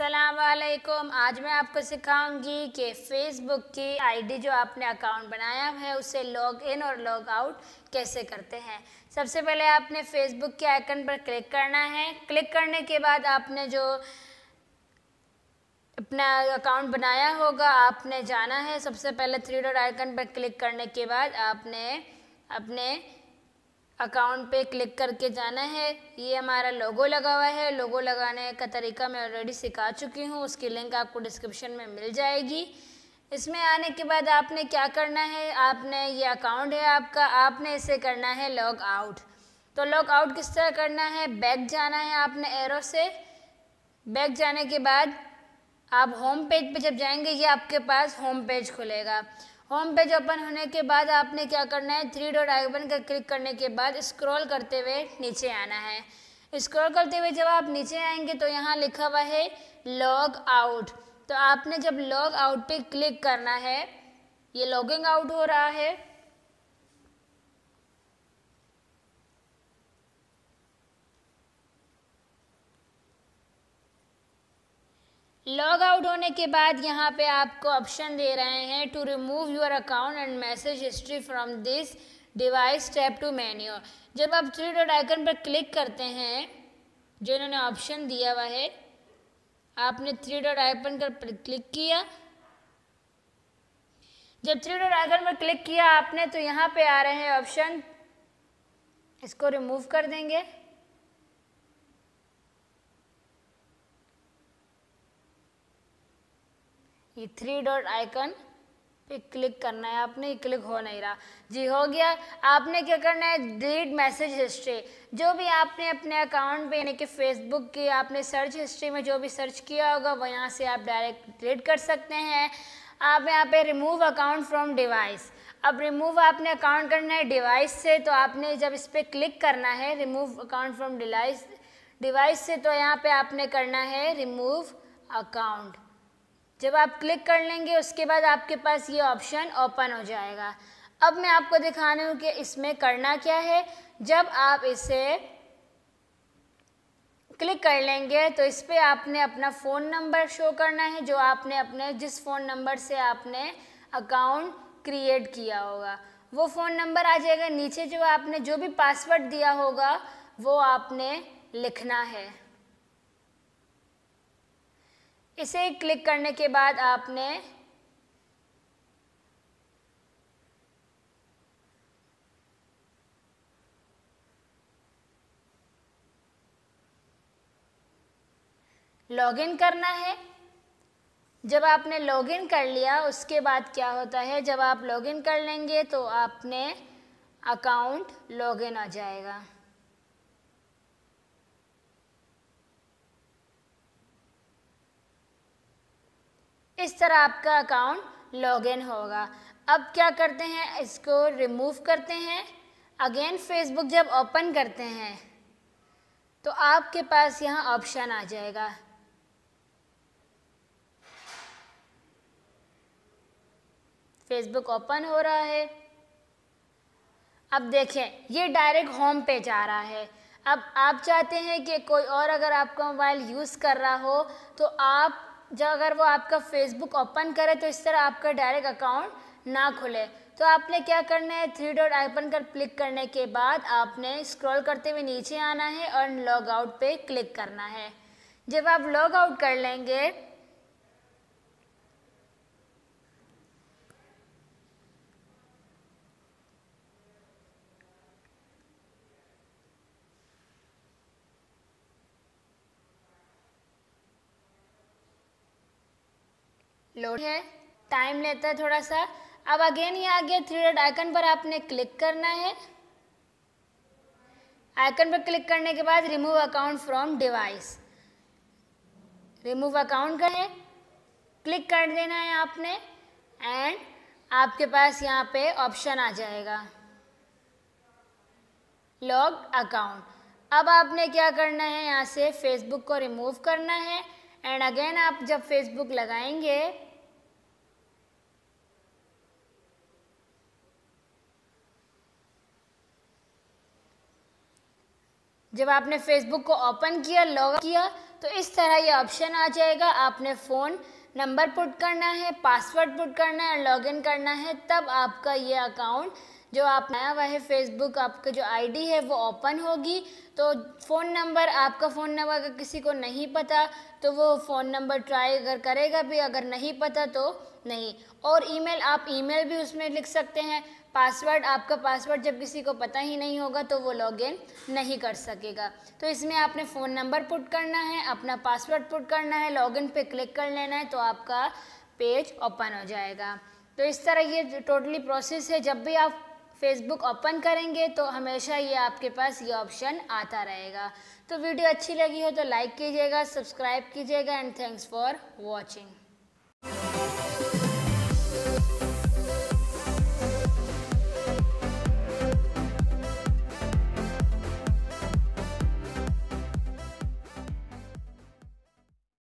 असलकुम आज मैं आपको सिखाऊंगी कि फेसबुक की आईडी जो आपने अकाउंट बनाया है उसे लॉग इन और लॉग आउट कैसे करते हैं सबसे पहले आपने फेसबुक के आइकन पर क्लिक करना है क्लिक करने के बाद आपने जो अपना अकाउंट बनाया होगा आपने जाना है सबसे पहले थ्री डॉट आइकन पर क्लिक करने के बाद आपने अपने अकाउंट पे क्लिक करके जाना है ये हमारा लोगो लगा हुआ है लोगो लगाने का तरीका मैं ऑलरेडी सिखा चुकी हूँ उसकी लिंक आपको डिस्क्रिप्शन में मिल जाएगी इसमें आने के बाद आपने क्या करना है आपने ये अकाउंट है आपका आपने इसे करना है लॉग आउट तो लॉग आउट किस तरह करना है बैक जाना है आपने एरो से बैक जाने के बाद आप होम पेज पे जब जाएंगे ये आपके पास होम पेज खुलेगा होम पेज ओपन होने के बाद आपने क्या करना है थ्री डॉट आइकन का क्लिक करने के बाद स्क्रॉल करते हुए नीचे आना है स्क्रॉल करते हुए जब आप नीचे आएंगे तो यहाँ लिखा हुआ है लॉग आउट तो आपने जब लॉग आउट पे क्लिक करना है ये लॉगिंग आउट हो रहा है लॉग आउट होने के बाद यहाँ पे आपको ऑप्शन दे रहे हैं to remove your account and message history from this device tap to menu जब आप थ्री डॉट आइकन पर क्लिक करते हैं जो इन्होंने ऑप्शन दिया हुआ है आपने थ्री डॉट आइकन पर क्लिक किया जब थ्री डॉट आइकन पर क्लिक किया आपने तो यहाँ पे आ रहे हैं ऑप्शन इसको रिमूव कर देंगे ये थ्री डॉट आइकन पे क्लिक करना है आपने क्लिक हो नहीं रहा जी हो गया आपने क्या करना है रीड मैसेज हिस्ट्री जो भी आपने अपने अकाउंट पे यानी कि फेसबुक की आपने सर्च हिस्ट्री में जो भी सर्च किया होगा वो यहाँ से आप डायरेक्ट रीड कर सकते हैं आप यहाँ पे रिमूव अकाउंट फ्रॉम डिवाइस अब रिमूव आपने अकाउंट करना है डिवाइस से तो आपने जब इस पर क्लिक करना है remove account from device device से तो यहाँ पे आपने करना है रिमूव अकाउंट जब आप क्लिक कर लेंगे उसके बाद आपके पास ये ऑप्शन ओपन हो जाएगा अब मैं आपको दिखा रही हूँ कि इसमें करना क्या है जब आप इसे क्लिक कर लेंगे तो इस पर आपने अपना फ़ोन नंबर शो करना है जो आपने अपने जिस फ़ोन नंबर से आपने अकाउंट क्रिएट किया होगा वो फ़ोन नंबर आ जाएगा नीचे जो आपने जो भी पासवर्ड दिया होगा वो आपने लिखना है इसे क्लिक करने के बाद आपने लॉगिन करना है जब आपने लॉगिन कर लिया उसके बाद क्या होता है जब आप लॉगिन कर लेंगे तो आपने अकाउंट लॉगिन आ जाएगा इस तरह आपका अकाउंट लॉगिन होगा अब क्या करते हैं इसको रिमूव करते हैं अगेन फेसबुक जब ओपन करते हैं तो आपके पास यहाँ ऑप्शन आ जाएगा फेसबुक ओपन हो रहा है अब देखें ये डायरेक्ट होम पेज आ रहा है अब आप चाहते हैं कि कोई और अगर आपका मोबाइल यूज़ कर रहा हो तो आप जब अगर वो आपका फेसबुक ओपन करे तो इस तरह आपका डायरेक्ट अकाउंट ना खुले तो आपने क्या करना है थ्री डॉट आइकन कर क्लिक करने के बाद आपने स्क्रॉल करते हुए नीचे आना है और लॉग आउट पे क्लिक करना है जब आप लॉग आउट कर लेंगे लोड है टाइम लेता है थोड़ा सा अब अगेन ये आ गया थ्री डॉट आइकन पर आपने क्लिक करना है आइकन पर क्लिक करने के बाद remove account from device remove account का है क्लिक कर देना है आपने एंड आपके पास यहाँ पे ऑप्शन आ जाएगा लॉग अकाउंट अब आपने क्या करना है यहाँ से फेसबुक को रिमूव करना है एंड अगेन आप जब फेसबुक लगाएंगे जब आपने फेसबुक को ओपन किया लॉग किया तो इस तरह ये ऑप्शन आ जाएगा आपने फ़ोन नंबर पुट करना है पासवर्ड पुट करना है लॉगिन करना है तब आपका ये अकाउंट जो आप आया हुआ है फेसबुक आपका जो आईडी है वो ओपन होगी तो फ़ोन नंबर आपका फ़ोन नंबर अगर किसी को नहीं पता तो वो फ़ोन नंबर ट्राई अगर करेगा भी अगर नहीं पता तो नहीं और ईमेल आप ईमेल भी उसमें लिख सकते हैं पासवर्ड आपका पासवर्ड जब किसी को पता ही नहीं होगा तो वो लॉगिन नहीं कर सकेगा तो इसमें आपने फ़ोन नंबर पुट करना है अपना पासवर्ड पुट करना है लॉगिन पे क्लिक कर लेना है तो आपका पेज ओपन हो जाएगा तो इस तरह ये टोटली प्रोसेस है जब भी आप फेसबुक ओपन करेंगे तो हमेशा ये आपके पास ये ऑप्शन आता रहेगा तो वीडियो अच्छी लगी हो तो लाइक कीजिएगा सब्सक्राइब कीजिएगा एंड थैंक्स फॉर वॉचिंग